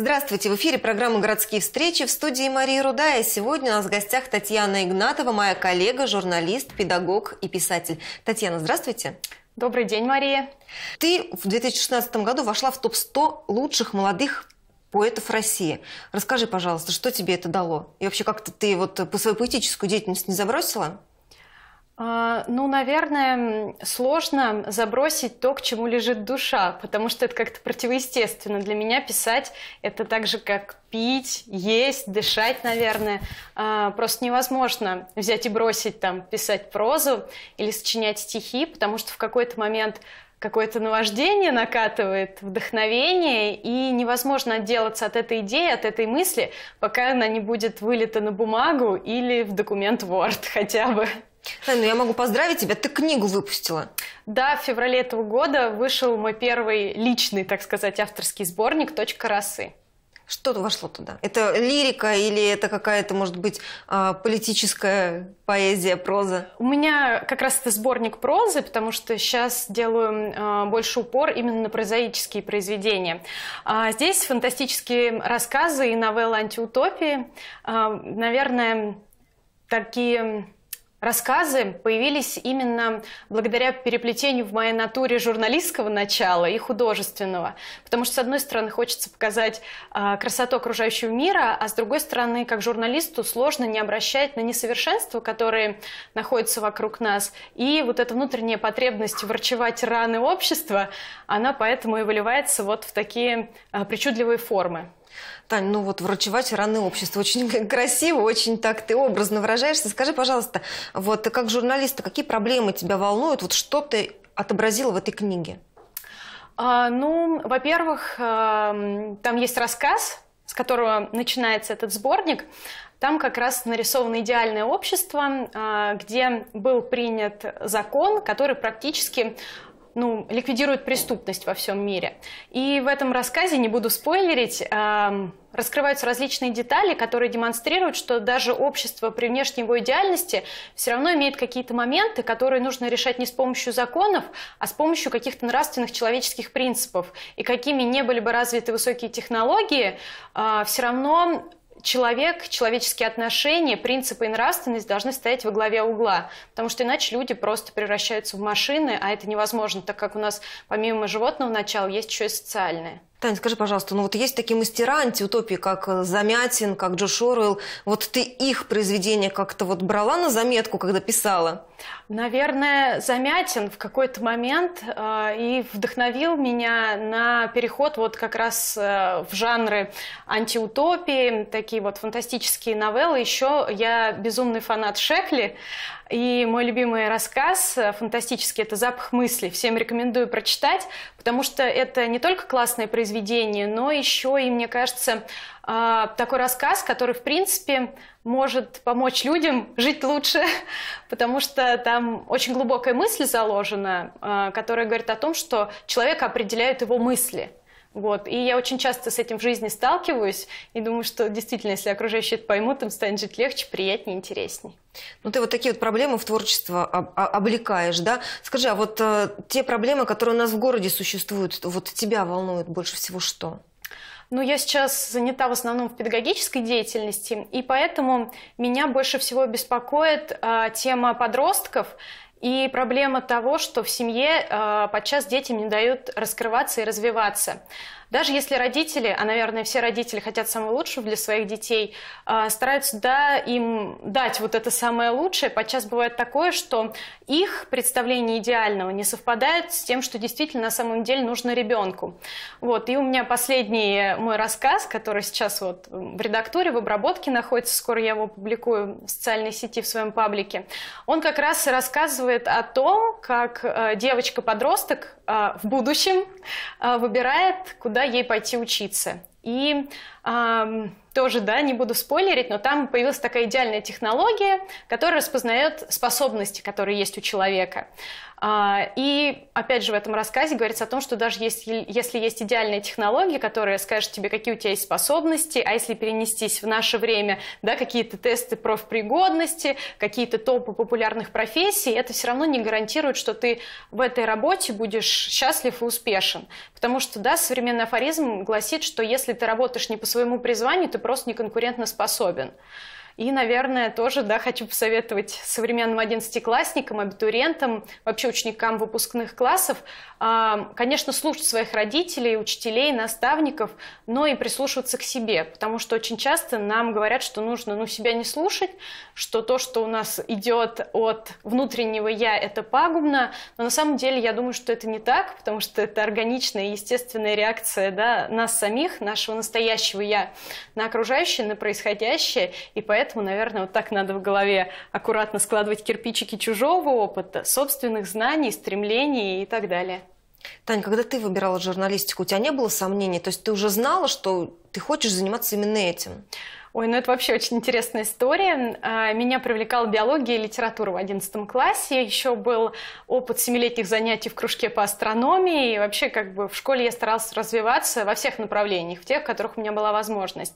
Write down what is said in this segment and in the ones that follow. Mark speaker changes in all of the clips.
Speaker 1: Здравствуйте, в эфире программа «Городские встречи» в студии Марии Рудая. Сегодня у нас в гостях Татьяна Игнатова, моя коллега, журналист, педагог и писатель. Татьяна, здравствуйте. Добрый день, Мария. Ты в 2016 году вошла в топ-100 лучших молодых поэтов России. Расскажи, пожалуйста, что тебе это дало? И вообще, как-то ты вот э, по свою поэтическую деятельность не забросила?
Speaker 2: А, ну, наверное, сложно забросить то, к чему лежит душа, потому что это как-то противоестественно. Для меня писать это так же, как пить, есть, дышать, наверное. А, просто невозможно взять и бросить там писать прозу или сочинять стихи, потому что в какой-то момент какое-то наваждение накатывает, вдохновение, и невозможно отделаться от этой идеи, от этой мысли, пока она не будет вылита на бумагу или в документ Word хотя бы ну я могу поздравить тебя, ты книгу выпустила. Да, в феврале этого года вышел мой первый личный, так сказать, авторский сборник «Точка расы».
Speaker 1: Что вошло туда? Это лирика или это какая-то, может быть, а, политическая поэзия, проза? У меня как раз это сборник прозы, потому что сейчас делаю а, больше упор именно на
Speaker 2: прозаические произведения. А здесь фантастические рассказы и новеллы антиутопии. Наверное, такие Рассказы появились именно благодаря переплетению в моей натуре журналистского начала и художественного. Потому что, с одной стороны, хочется показать э, красоту окружающего мира, а с другой стороны, как журналисту сложно не обращать на несовершенства, которые находятся вокруг нас. И вот эта внутренняя потребность врачевать раны общества, она поэтому
Speaker 1: и выливается вот в такие э, причудливые формы. Тань, ну вот врачевать раны общества. Очень красиво, очень так ты образно выражаешься. Скажи, пожалуйста, вот как журналиста, какие проблемы тебя волнуют? Вот что ты отобразила в этой книге? А,
Speaker 2: ну, во-первых, эм, там есть рассказ, с которого начинается этот сборник. Там как раз нарисовано идеальное общество, а, где был принят закон, который практически ну, ликвидирует преступность во всем мире. И в этом рассказе, не буду спойлерить, эм, раскрываются различные детали, которые демонстрируют, что даже общество при внешней его идеальности все равно имеет какие-то моменты, которые нужно решать не с помощью законов, а с помощью каких-то нравственных человеческих принципов. И какими не были бы развиты высокие технологии, э, все равно человек, человеческие отношения, принципы и нравственность должны стоять во главе угла, потому что иначе люди просто превращаются в машины, а это невозможно, так как у нас помимо животного начала есть еще и социальное.
Speaker 1: Таня, скажи, пожалуйста, ну вот есть такие мастера антиутопии, как э, Замятин, как Джош Оруэлл. Вот ты их произведения как-то вот брала на заметку, когда писала? Наверное, Замятин в какой-то момент э, и вдохновил меня
Speaker 2: на переход вот как раз э, в жанры антиутопии, такие вот фантастические новеллы. Еще я безумный фанат Шекли, и мой любимый рассказ э, фантастический – это «Запах мысли». Всем рекомендую прочитать, потому что это не только классное произведение, но еще и, мне кажется, а, такой рассказ, который, в принципе, может помочь людям жить лучше, потому что там очень глубокая мысль заложена, а, которая говорит о том, что человека определяют его мысли – вот. И я очень часто с этим в жизни сталкиваюсь и думаю, что действительно, если окружающие это поймут, им станет жить легче, приятнее, интересней.
Speaker 1: Ну, ты вот такие вот проблемы в творчество об облекаешь, да? Скажи, а вот э, те проблемы, которые у нас в городе существуют, вот тебя волнует больше всего что?
Speaker 2: Ну, я сейчас занята в основном в педагогической деятельности, и поэтому меня больше всего беспокоит э, тема подростков и проблема того, что в семье э, подчас детям не дают раскрываться и развиваться. Даже если родители, а, наверное, все родители хотят самого лучшего для своих детей, а, стараются да, им дать вот это самое лучшее. Подчас бывает такое, что их представление идеального не совпадает с тем, что действительно на самом деле нужно ребенку. Вот. И у меня последний мой рассказ, который сейчас вот в редактуре, в обработке находится, скоро я его публикую в социальной сети в своем паблике, он как раз и рассказывает о том, как э, девочка-подросток, а, в будущем а, выбирает, куда ей пойти учиться. И тоже, да, не буду спойлерить, но там появилась такая идеальная технология, которая распознает способности, которые есть у человека. А, и, опять же, в этом рассказе говорится о том, что даже если, если есть идеальная технология, которая скажет тебе, какие у тебя есть способности, а если перенестись в наше время, да, какие-то тесты профпригодности, какие-то топы популярных профессий, это все равно не гарантирует, что ты в этой работе будешь счастлив и успешен. Потому что, да, современный афоризм гласит, что если ты работаешь не по своему призванию, ты просто неконкурентно способен. И, наверное, тоже да, хочу посоветовать современным одиннадцатиклассникам, абитуриентам, вообще ученикам выпускных классов а, конечно, слушать своих родителей, учителей, наставников, но и прислушиваться к себе, потому что очень часто нам говорят, что нужно ну, себя не слушать, что то, что у нас идет от внутреннего «я», это пагубно, но на самом деле я думаю, что это не так, потому что это органичная естественная реакция да, нас самих, нашего настоящего «я» на окружающее, на происходящее, и поэтому, наверное, вот так надо в голове аккуратно складывать кирпичики чужого опыта, собственных знаний, стремлений и так далее.
Speaker 1: Таня, когда ты выбирала журналистику, у тебя не было сомнений? То есть ты уже знала, что ты хочешь заниматься именно этим? Ой,
Speaker 2: ну это вообще очень интересная история. А, меня привлекала биология и литература в 11 классе. Еще был опыт семилетних занятий в кружке по астрономии. И вообще как бы в школе я старалась развиваться во всех направлениях, в тех, в которых у меня была возможность.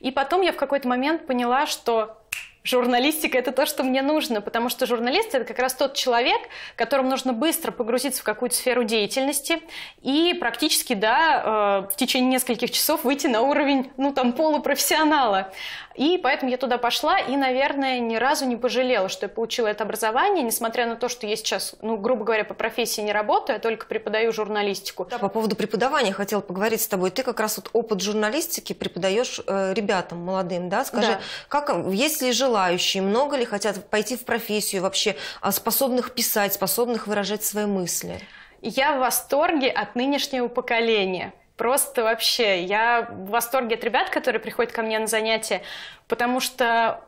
Speaker 2: И потом я в какой-то момент поняла, что журналистика это то, что мне нужно, потому что журналист это как раз тот человек, которому нужно быстро погрузиться в какую-то сферу деятельности и практически, да, э, в течение нескольких часов выйти на уровень, ну, там, полупрофессионала. И поэтому я туда пошла и, наверное, ни разу не пожалела, что я получила это образование, несмотря
Speaker 1: на то, что я сейчас, ну, грубо говоря, по
Speaker 2: профессии не работаю, а только преподаю журналистику. Да, по
Speaker 1: поводу преподавания хотела поговорить с тобой. Ты как раз вот опыт журналистики преподаешь э, ребятам молодым, да? Скажи, да. как, э, есть ли желание желающие, много ли хотят пойти в профессию вообще, а, способных писать, способных выражать свои мысли? Я в восторге от нынешнего
Speaker 2: поколения. Просто вообще, я в восторге от ребят, которые приходят ко мне на занятия потому что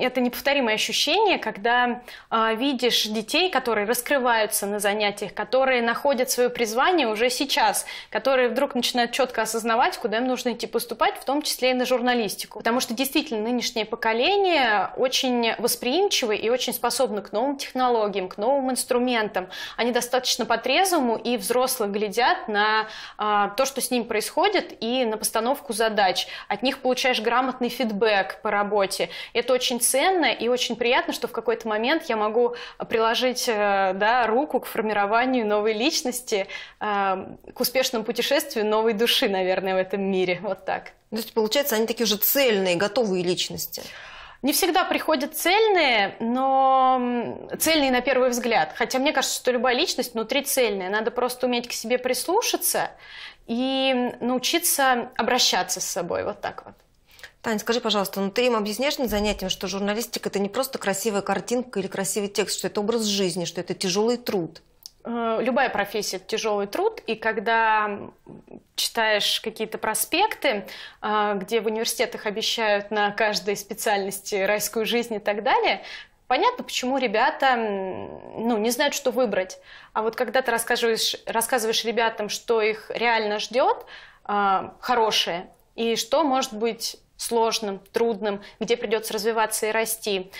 Speaker 2: это неповторимое ощущение, когда а, видишь детей, которые раскрываются на занятиях, которые находят свое призвание уже сейчас, которые вдруг начинают четко осознавать, куда им нужно идти поступать, в том числе и на журналистику. Потому что действительно нынешнее поколение очень восприимчивы и очень способно к новым технологиям, к новым инструментам. Они достаточно по-трезвому и взрослых глядят на а, то, что с ним происходит, и на постановку задач. От них получаешь грамотный фидбэк, по работе. Это очень ценно и очень приятно, что в какой-то момент я могу приложить э, да, руку к формированию новой личности, э, к успешному путешествию новой души, наверное, в этом мире. Вот так. То
Speaker 1: есть, получается, они такие уже цельные, готовые личности.
Speaker 2: Не всегда приходят цельные, но цельные на первый взгляд. Хотя мне кажется, что любая личность внутри цельная. Надо просто уметь к себе прислушаться
Speaker 1: и научиться обращаться с собой вот так вот. Таня, скажи, пожалуйста, ну ты им объясняешь на занятиям, что журналистика – это не просто красивая картинка или красивый текст, что это образ жизни, что это тяжелый труд?
Speaker 2: Э, любая профессия – это тяжелый труд, и когда читаешь какие-то проспекты, э, где в университетах обещают на каждой специальности райскую жизнь и так далее, Понятно, почему ребята ну, не знают, что выбрать. А вот когда ты рассказываешь, рассказываешь ребятам, что их реально ждет, э, хорошее, и что может быть сложным, трудным, где придется развиваться и расти.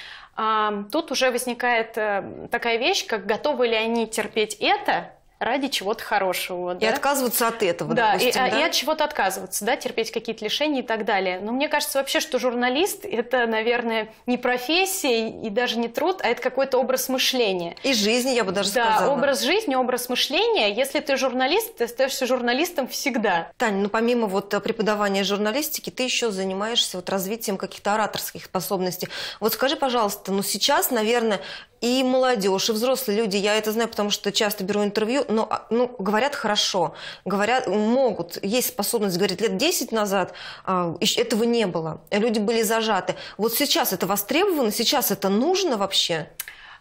Speaker 2: Тут уже возникает э, такая вещь, как готовы ли они терпеть это ради чего-то хорошего. И да? отказываться
Speaker 1: от этого, да, допустим, а, и, да? и от
Speaker 2: чего-то отказываться, да, терпеть какие-то лишения и так далее. Но мне кажется вообще, что журналист – это, наверное, не профессия и даже не труд, а это какой-то образ мышления.
Speaker 1: И жизни, я бы даже да, сказала. Да, образ жизни, образ мышления. Если ты журналист, ты остаешься журналистом всегда. Таня, ну помимо вот э, преподавания журналистики, ты еще занимаешься вот развитием каких-то ораторских способностей. Вот скажи, пожалуйста, ну сейчас, наверное, и молодежь, и взрослые люди, я это знаю, потому что часто беру интервью, но ну, а, ну, говорят хорошо, говорят, могут, есть способность говорить. Лет 10 назад а, этого не было, люди были зажаты. Вот сейчас это востребовано, сейчас это нужно вообще?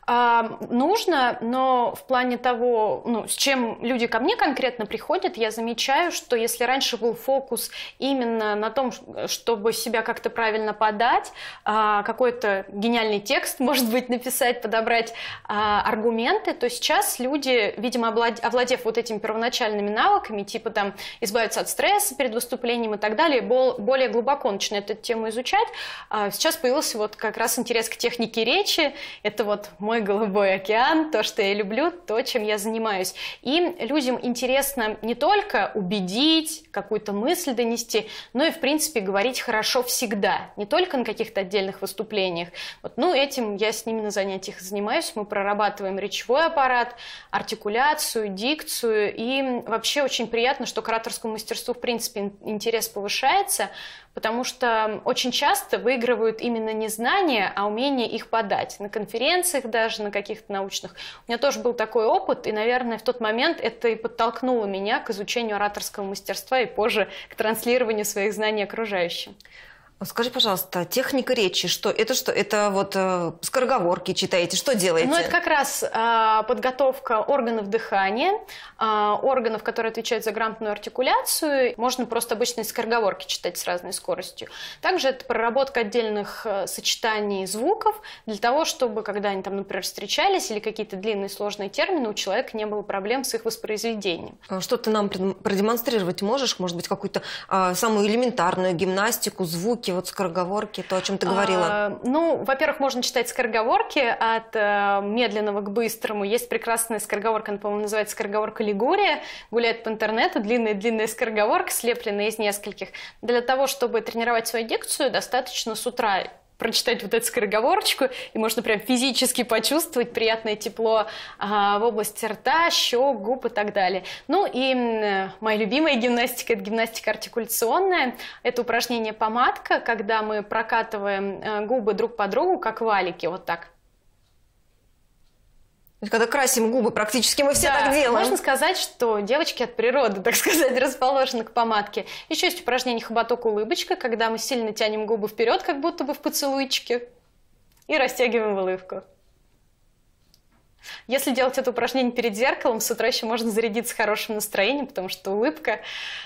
Speaker 1: а,
Speaker 2: нужно, но в плане того, ну, с чем люди ко мне конкретно приходят, я замечаю, что если раньше был фокус именно на том, чтобы себя как-то правильно подать, а, какой-то гениальный текст, может быть, написать, подобрать а, аргументы, то сейчас люди, видимо, овладев вот этими первоначальными навыками, типа там избавиться от стресса перед выступлением и так далее, более глубоко начинают эту тему изучать. А, сейчас появился вот как раз интерес к технике речи, это вот мой мой голубой океан, то, что я люблю, то, чем я занимаюсь. И людям интересно не только убедить, какую-то мысль донести, но и, в принципе, говорить хорошо всегда, не только на каких-то отдельных выступлениях. Вот, ну, этим я с ними на занятиях занимаюсь, мы прорабатываем речевой аппарат, артикуляцию, дикцию, и вообще очень приятно, что к ораторскому мастерству, в принципе, интерес повышается, потому что очень часто выигрывают именно не знания, а умение их подать. На конференциях да даже на каких-то научных. У меня тоже был такой опыт, и, наверное, в тот момент это и подтолкнуло меня к изучению ораторского мастерства и позже к транслированию своих знаний окружающим.
Speaker 1: Скажи, пожалуйста, техника речи, что это что? Это вот э, скороговорки читаете, что делаете? Ну, это как
Speaker 2: раз э, подготовка органов дыхания, э, органов, которые отвечают за грамотную артикуляцию. Можно просто обычные скороговорки читать с разной скоростью. Также это проработка отдельных э, сочетаний звуков для того, чтобы, когда они там, например, встречались или какие-то длинные сложные термины, у человека не было проблем с их воспроизведением.
Speaker 1: А что ты нам продемонстрировать можешь? Может быть, какую-то э, самую элементарную гимнастику, звуки, вот скороговорки, то, о чем ты говорила? А,
Speaker 2: ну, во-первых, можно читать скороговорки от э, медленного к быстрому. Есть прекрасная скороговорка, она, по-моему, называется скороговорка Лигурия, гуляет по интернету, длинная-длинная скороговорка, слепленная из нескольких. Для того, чтобы тренировать свою дикцию, достаточно с утра прочитать вот эту скороговорочку, и можно прям физически почувствовать приятное тепло а, в области рта, щек, губ и так далее. Ну и моя любимая гимнастика – это гимнастика артикуляционная. Это упражнение помадка, когда мы прокатываем э, губы друг по другу, как валики, вот так.
Speaker 1: Когда красим губы, практически мы все да, так делаем. Можно
Speaker 2: сказать, что девочки от природы, так сказать, расположены к помадке. Еще есть упражнение хоботок-улыбочка, когда мы сильно тянем губы вперед, как будто бы в поцелуйчике, и растягиваем улыбку. Если делать это упражнение перед зеркалом, с утра еще можно зарядиться хорошим настроением, потому что улыбка...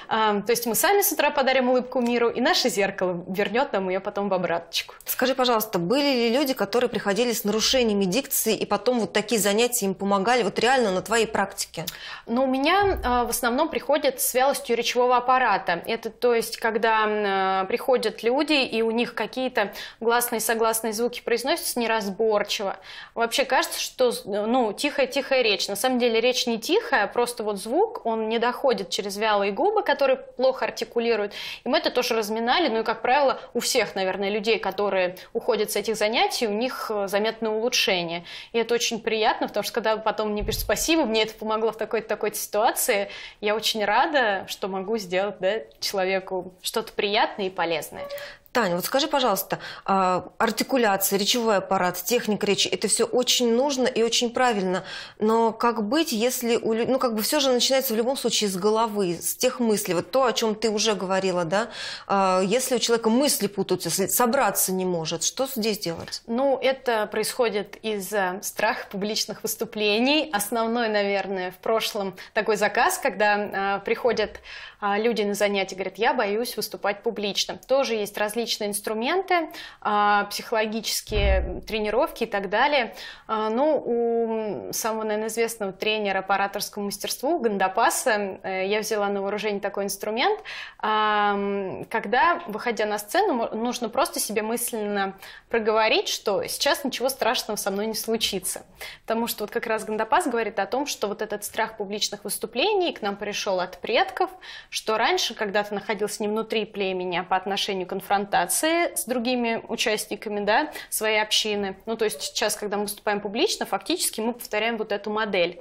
Speaker 1: то есть мы сами с утра подарим улыбку миру, и наше зеркало вернет нам ее потом в обраточку. Скажи, пожалуйста, были ли люди, которые приходили с нарушениями дикции, и потом вот такие занятия им помогали, вот реально на твоей практике? Ну у меня а, в основном приходят с вялостью
Speaker 2: речевого аппарата. Это то есть, когда а, приходят люди, и у них какие-то гласные согласные звуки произносятся неразборчиво. Вообще кажется, что ну, тихая-тихая речь. На самом деле речь не тихая, просто вот звук, он не доходит через вялые губы, которые плохо артикулируют. И мы это тоже разминали, ну и, как правило, у всех, наверное, людей, которые уходят с этих занятий, у них э, заметное улучшение. И это очень приятно, потому что когда потом мне пишут спасибо, мне это помогло в такой-то такой ситуации, я очень рада, что могу сделать да, человеку что-то приятное и полезное.
Speaker 1: Таня, вот скажи, пожалуйста, а, артикуляция, речевой аппарат, техника речи, это все очень нужно и очень правильно. Но как быть, если у ну как бы все же начинается в любом случае с головы, с тех мыслей, вот то, о чем ты уже говорила, да? А, если у человека мысли путаются, собраться не может, что здесь делать?
Speaker 2: Ну, это происходит из-за э, страха публичных выступлений. Основной, наверное, в прошлом такой заказ, когда э, приходят а, люди на занятия, говорят, я боюсь выступать публично. Тоже есть различные различные инструменты, а, психологические тренировки и так далее. А, ну, у самого, наверное, известного тренера по ораторскому мастерству Гандапаса э, я взяла на вооружение такой инструмент, а, когда, выходя на сцену, нужно просто себе мысленно проговорить, что сейчас ничего страшного со мной не случится. Потому что вот как раз Гандапас говорит о том, что вот этот страх публичных выступлений к нам пришел от предков, что раньше, когда ты находился не внутри племени, а по отношению к конфронтации, конфронтации с другими участниками да, своей общины. Ну, то есть сейчас, когда мы выступаем публично, фактически мы повторяем вот эту модель.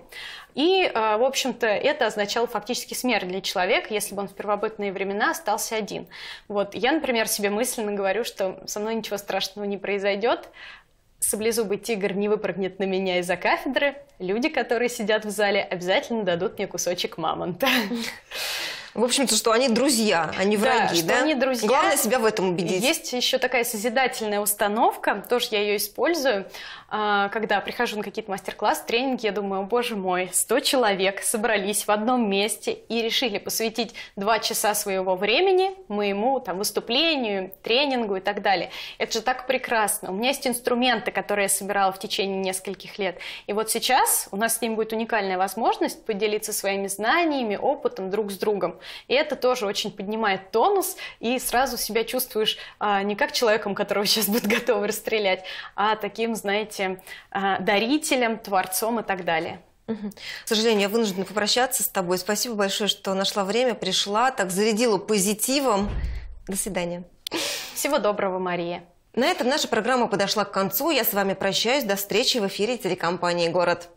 Speaker 2: И, э, в общем-то, это означало фактически смерть для человека, если бы он в первобытные времена остался один. Вот. Я, например, себе мысленно говорю, что со мной ничего страшного не произойдет, саблезубый тигр не выпрыгнет на меня из-за кафедры, люди, которые сидят в зале, обязательно дадут мне кусочек мамонта. В
Speaker 1: общем-то, что они друзья, а не враги, да? да? они
Speaker 2: друзья. Главное себя в этом убедить. Есть еще такая созидательная установка, тоже я ее использую. А, когда прихожу на какие-то мастер-классы, тренинги, я думаю, боже мой, 100 человек собрались в одном месте и решили посвятить 2 часа своего времени моему там, выступлению, тренингу и так далее. Это же так прекрасно. У меня есть инструменты, которые я собирала в течение нескольких лет. И вот сейчас у нас с ним будет уникальная возможность поделиться своими знаниями, опытом друг с другом. И это тоже очень поднимает тонус, и сразу себя чувствуешь а, не как человеком, которого сейчас будут готовы расстрелять, а таким, знаете, а, дарителем, творцом и
Speaker 1: так далее. К сожалению, я вынуждена попрощаться с тобой. Спасибо большое, что нашла время, пришла, так зарядила позитивом. До свидания. Всего доброго, Мария. На этом наша программа подошла к концу. Я с вами прощаюсь. До встречи в эфире телекомпании «Город».